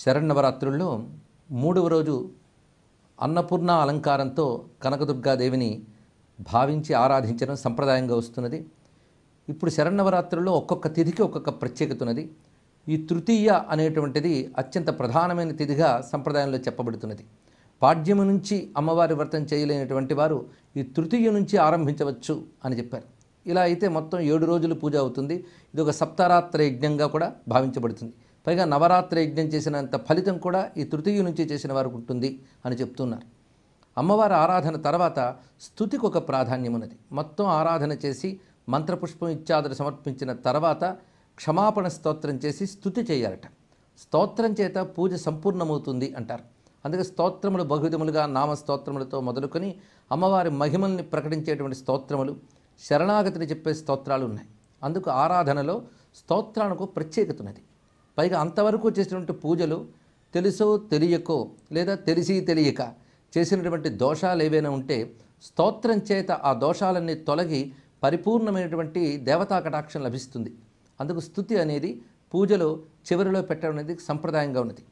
శరణవరాత్రుల్లో మూడవ రోజు అన్నపూర్ణ అలంకారంతో కనకదుర్గాదేవిని భావించి ఆరాధించడం సంప్రదాయంగా వస్తున్నది ఇప్పుడు శరణవరాత్రుల్లో ఒక్కొక్క తిథికి ఒక్కొక్క ప్రత్యేకత ఉన్నది ఈ తృతీయ అనేటువంటిది అత్యంత ప్రధానమైన తిథిగా సంప్రదాయంలో చెప్పబడుతున్నది పాడ్యము నుంచి అమ్మవారి వ్రతం చేయలేనటువంటి వారు ఈ తృతీయ నుంచి ఆరంభించవచ్చు అని చెప్పారు ఇలా అయితే మొత్తం ఏడు రోజులు పూజ అవుతుంది ఇది ఒక సప్తారాత్ర యజ్ఞంగా కూడా భావించబడుతుంది పైగా నవరాత్రి యజ్ఞం చేసినంత ఫలితం కూడా ఈ తృతీయ నుంచి చేసిన వారికి ఉంటుంది అని చెప్తున్నారు అమ్మవారి ఆరాధన తర్వాత స్థుతికి ఒక ప్రాధాన్యం ఉన్నది మొత్తం ఆరాధన చేసి మంత్రపుష్పం ఇత్యాదులు సమర్పించిన తర్వాత క్షమాపణ స్తోత్రం చేసి స్థుతి చేయాలట స్తోత్రం చేత పూజ సంపూర్ణమవుతుంది అంటారు అందుకే స్తోత్రములు బహువిధములుగా నామ స్తోత్రములతో మొదలుకొని అమ్మవారి మహిమల్ని ప్రకటించేటువంటి స్తోత్రములు శరణాగతిని చెప్పే స్తోత్రాలు ఉన్నాయి అందుకు ఆరాధనలో స్తోత్రానికి ప్రత్యేకత ఉన్నది పైగా అంతవరకు చేసినటువంటి పూజలు తెలుసో తెలియకో లేదా తెలిసి తెలియక చేసినటువంటి దోషాలు ఏవైనా ఉంటే స్తోత్రం చేత ఆ దోషాలన్నీ తొలగి పరిపూర్ణమైనటువంటి దేవతా కటాక్షం లభిస్తుంది అందుకు స్థుతి అనేది పూజలో చివరిలో పెట్టడం అనేది సంప్రదాయంగా ఉన్నది